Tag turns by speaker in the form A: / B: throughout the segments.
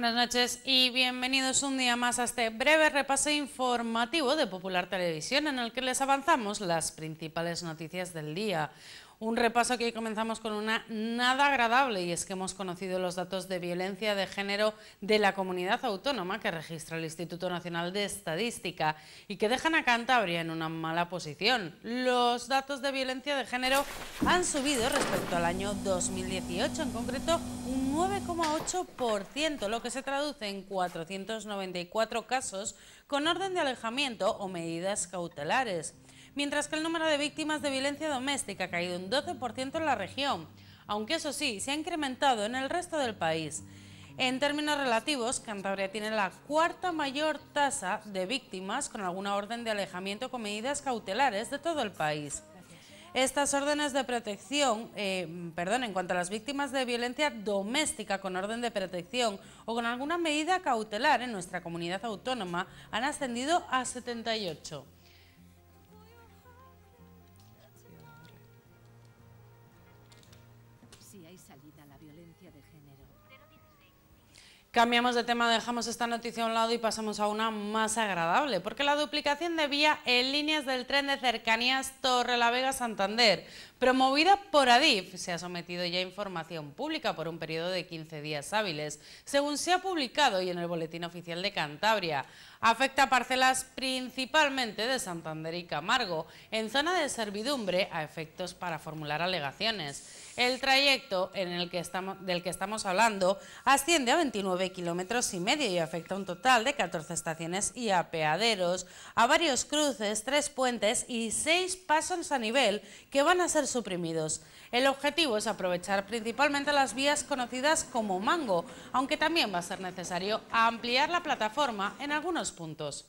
A: Buenas noches y bienvenidos un día más a este breve repaso informativo de Popular Televisión en el que les avanzamos las principales noticias del día. Un repaso que hoy comenzamos con una nada agradable y es que hemos conocido los datos de violencia de género de la comunidad autónoma que registra el Instituto Nacional de Estadística y que dejan a Cantabria en una mala posición. Los datos de violencia de género han subido respecto al año 2018, en concreto un 9,8%, lo que se traduce en 494 casos con orden de alejamiento o medidas cautelares mientras que el número de víctimas de violencia doméstica ha caído un 12% en la región, aunque eso sí, se ha incrementado en el resto del país. En términos relativos, Cantabria tiene la cuarta mayor tasa de víctimas con alguna orden de alejamiento con medidas cautelares de todo el país. Estas órdenes de protección, eh, perdón, en cuanto a las víctimas de violencia doméstica con orden de protección o con alguna medida cautelar en nuestra comunidad autónoma, han ascendido a 78. salida la violencia de género.
B: Cambiamos de tema,
A: dejamos esta noticia a un lado y pasamos a una más agradable, porque la duplicación de vía en líneas del tren de cercanías Torre la vega santander promovida por ADIF, se ha sometido ya a información pública por un periodo de 15 días hábiles, según se ha publicado y en el Boletín Oficial de Cantabria. Afecta parcelas principalmente de Santander y Camargo, en zona de servidumbre a efectos para formular alegaciones. El trayecto del que estamos hablando asciende a 29 kilómetros y medio y afecta un total de 14 estaciones y apeaderos, a varios cruces, tres puentes y seis pasos a nivel que van a ser suprimidos. El objetivo es aprovechar principalmente las vías conocidas como mango, aunque también va a ser necesario ampliar la plataforma en algunos puntos.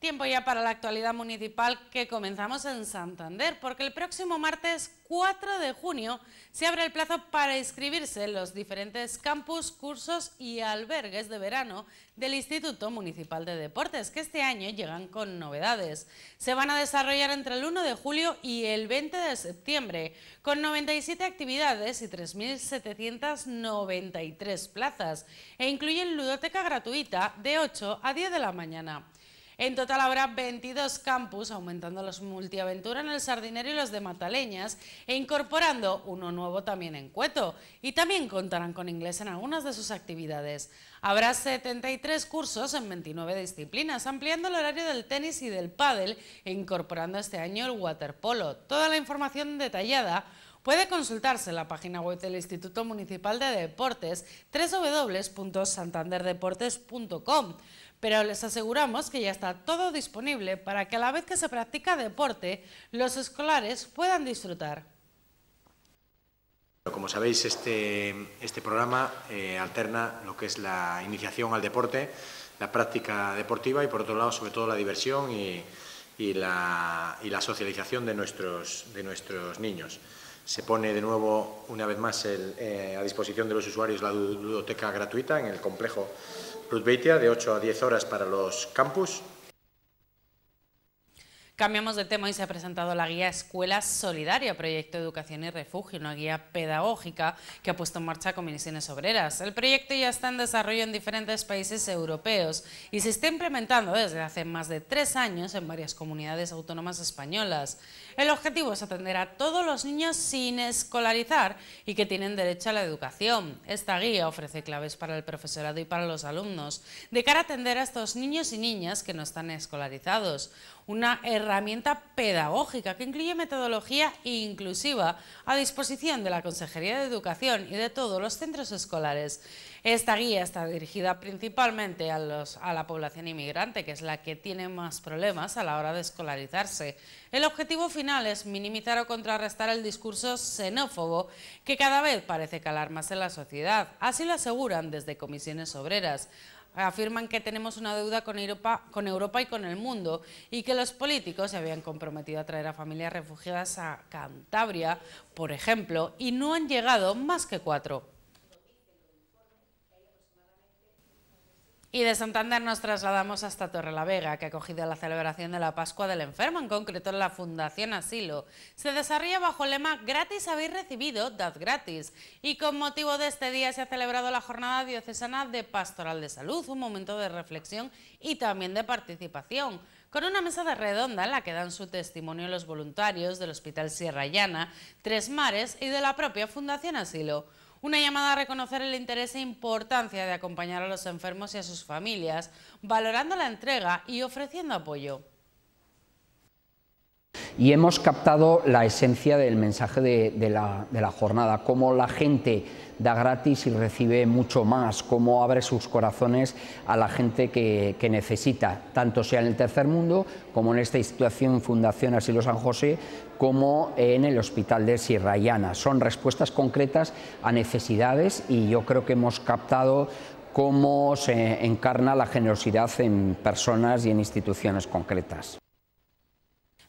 A: Tiempo ya para la actualidad municipal que comenzamos en Santander, porque el próximo martes 4 de junio se abre el plazo para inscribirse en los diferentes campus, cursos y albergues de verano del Instituto Municipal de Deportes, que este año llegan con novedades. Se van a desarrollar entre el 1 de julio y el 20 de septiembre, con 97 actividades y 3.793 plazas, e incluyen ludoteca gratuita de 8 a 10 de la mañana. En total habrá 22 campus, aumentando los multiaventura en el Sardinero y los de Mataleñas e incorporando uno nuevo también en Cueto. Y también contarán con inglés en algunas de sus actividades. Habrá 73 cursos en 29 disciplinas, ampliando el horario del tenis y del pádel e incorporando este año el waterpolo. Toda la información detallada Puede consultarse en la página web del Instituto Municipal de Deportes www.santanderdeportes.com, pero les aseguramos que ya está todo disponible para que a la vez que se practica deporte, los escolares puedan disfrutar. Como sabéis, este, este programa eh, alterna lo que es la iniciación al deporte, la práctica deportiva y, por otro lado, sobre todo la diversión y, la, socialización de nuestros niños. Se pone de nuevo, una vez más, el, eh, a disposición de los usuarios la biblioteca gratuita en el complejo Ruth de 8 a 10 horas para los campus. Cambiamos de tema y se ha presentado la guía Escuela Solidaria, proyecto Educación y Refugio, una guía pedagógica que ha puesto en marcha Comisiones Obreras. El proyecto ya está en desarrollo en diferentes países europeos y se está implementando desde hace más de tres años en varias comunidades autónomas españolas. El objetivo es atender a todos los niños sin escolarizar y que tienen derecho a la educación. Esta guía ofrece claves para el profesorado y para los alumnos de cara a atender a estos niños y niñas que no están escolarizados. Una herramienta pedagógica que incluye metodología inclusiva a disposición de la Consejería de Educación y de todos los centros escolares. Esta guía está dirigida principalmente a, los, a la población inmigrante, que es la que tiene más problemas a la hora de escolarizarse. El objetivo final es minimizar o contrarrestar el discurso xenófobo que cada vez parece calar más en la sociedad. Así lo aseguran desde comisiones obreras afirman que tenemos una deuda con Europa, con Europa y con el mundo y que los políticos se habían comprometido a traer a familias refugiadas a Cantabria, por ejemplo, y no han llegado más que cuatro. Y de Santander nos trasladamos hasta Torrelavega, que ha acogido la celebración de la Pascua del Enfermo, en concreto en la Fundación Asilo. Se desarrolla bajo el lema Gratis habéis recibido, dad gratis. Y con motivo de este día se ha celebrado la Jornada Diocesana de Pastoral de Salud, un momento de reflexión y también de participación con una mesa de redonda en la que dan su testimonio los voluntarios del Hospital Sierra Llana, Tres Mares y de la propia Fundación Asilo. Una llamada a reconocer el interés e importancia de acompañar a los enfermos y a sus familias, valorando la entrega y ofreciendo apoyo y hemos captado la esencia del mensaje de, la, jornada, cómo la gente da gratis y recibe mucho más, cómo abre sus corazones a la gente que, necesita, tanto sea en el tercer mundo como en esta institución Fundación Asilo San José, como en el Hospital de Sierra Son respuestas concretas a necesidades y yo creo que hemos captado cómo se encarna la generosidad en personas y en instituciones concretas.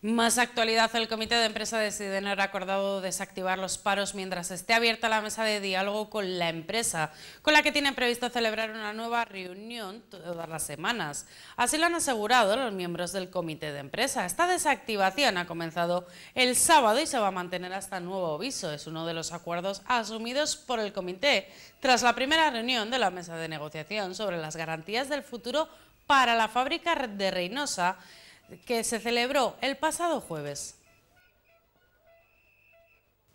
A: Más actualidad, el Comité de Empresa de no ha acordado desactivar los paros mientras esté abierta la mesa de diálogo con la empresa, con la que tienen previsto celebrar una nueva reunión todas las semanas. Así lo han asegurado los miembros del Comité de Empresa. Esta desactivación ha comenzado el sábado y se va a mantener hasta nuevo aviso. Es uno de los acuerdos asumidos por el Comité tras la primera reunión de la mesa de negociación sobre las garantías del futuro para la fábrica de Reynosa que se celebró el pasado jueves.